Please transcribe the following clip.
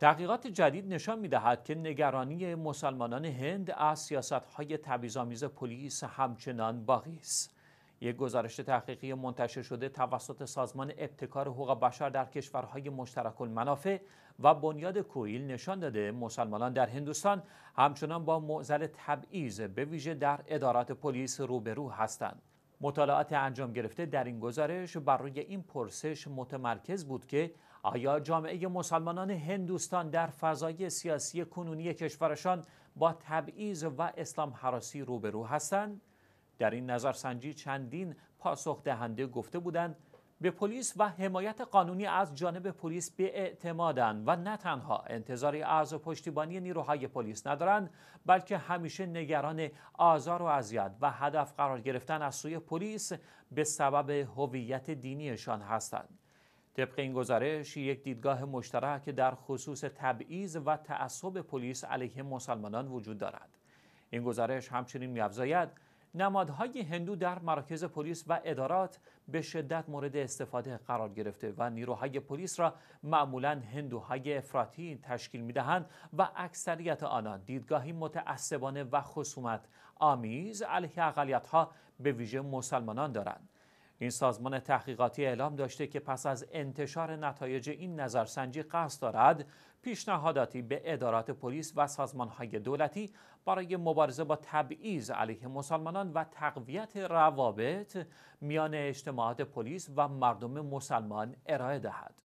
تحقیقات جدید نشان می‌دهد که نگرانی مسلمانان هند از سیاست های تبعیض‌آمیز پلیس همچنان باقی است. یک گزارش تحقیقی منتشر شده توسط سازمان ابتکار حقوق بشر در کشورهای مشترک المنافع و بنیاد کویل نشان داده مسلمانان در هندوستان همچنان با معضل تبعیض به ویژه در ادارات پلیس روبرو هستند. مطالعات انجام گرفته در این گزارش بر روی این پرسش متمرکز بود که آیا جامعه مسلمانان هندوستان در فضای سیاسی کنونی کشورشان با تبعیض و اسلام حراسی روبرو هستند؟ در این نظرسنجی چندین پاسخ دهنده گفته بودند به پلیس و حمایت قانونی از جانب پلیس به اعتمادن و نه تنها انتظار از و پشتیبانی نیروهای پلیس ندارند بلکه همیشه نگران آزار و اذیت و هدف قرار گرفتن از سوی پلیس به سبب هویت دینیشان هستند طبق این گزارش یک دیدگاه مشترک در خصوص تبعیض و تعصب پلیس علیه مسلمانان وجود دارد این گزارش همچنین می‌افزاید نمادهای هندو در مراکز پلیس و ادارات به شدت مورد استفاده قرار گرفته و نیروهای پلیس را معمولا هندوهای افراطی تشکیل میدهند و اکثریت آنان دیدگاهی متعصبانه و خصومت آمیز علیه اقلیتها به ویژه مسلمانان دارند این سازمان تحقیقاتی اعلام داشته که پس از انتشار نتایج این نظرسنجی قصد دارد پیشنهاداتی به ادارات پلیس و سازمانهای دولتی برای مبارزه با تبعیض علیه مسلمانان و تقویت روابط میان اجتماعات پلیس و مردم مسلمان ارائه دهد.